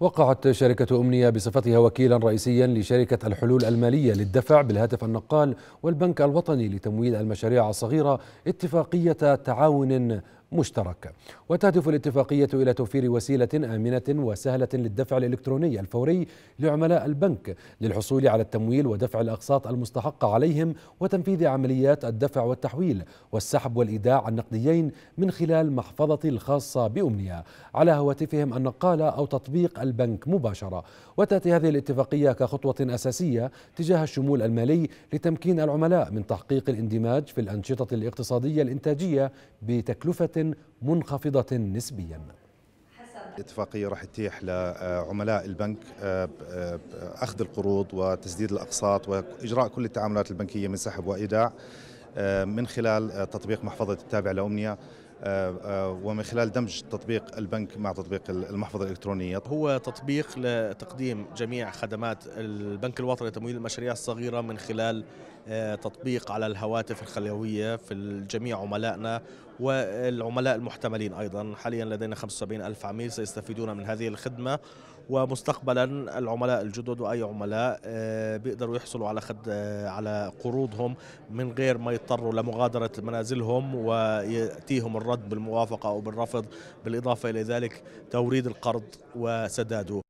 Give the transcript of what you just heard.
وقعت شركة أمنية بصفتها وكيلا رئيسيا لشركة الحلول المالية للدفع بالهاتف النقال والبنك الوطني لتمويل المشاريع الصغيرة اتفاقية تعاون مشترك وتهدف الاتفاقية إلى توفير وسيلة آمنة وسهلة للدفع الإلكتروني الفوري لعملاء البنك للحصول على التمويل ودفع الأقساط المستحقة عليهم وتنفيذ عمليات الدفع والتحويل والسحب والإيداع النقديين من خلال محفظة الخاصة بأمنية على هواتفهم النقالة أو تطبيق البنك مباشرة وتأتي هذه الاتفاقية كخطوة أساسية تجاه الشمول المالي لتمكين العملاء من تحقيق الاندماج في الأنشطة الاقتصادية الإنتاجية بتكلفة منخفضة نسبياً اتفاقيه راح تتيح لعملاء البنك آه، آه، آه، اخذ القروض وتسديد الاقساط واجراء كل التعاملات البنكيه من سحب وايداع آه، من خلال آه، تطبيق محفظة التابع لأمنية آه، ومن خلال دمج تطبيق البنك مع تطبيق المحفظة الإلكترونية هو تطبيق لتقديم جميع خدمات البنك الوطني لتمويل المشاريع الصغيرة من خلال تطبيق على الهواتف الخلوية في جميع عملائنا والعملاء المحتملين أيضا حاليا لدينا 75 ألف عميل سيستفيدون من هذه الخدمة ومستقبلا العملاء الجدد واي عملاء آه، بيقدروا يحصلوا على خد آه، على قروضهم من غير ما يضطروا لمغادره منازلهم وياتيهم الرد بالموافقه او بالرفض بالاضافه الى ذلك توريد القرض وسداده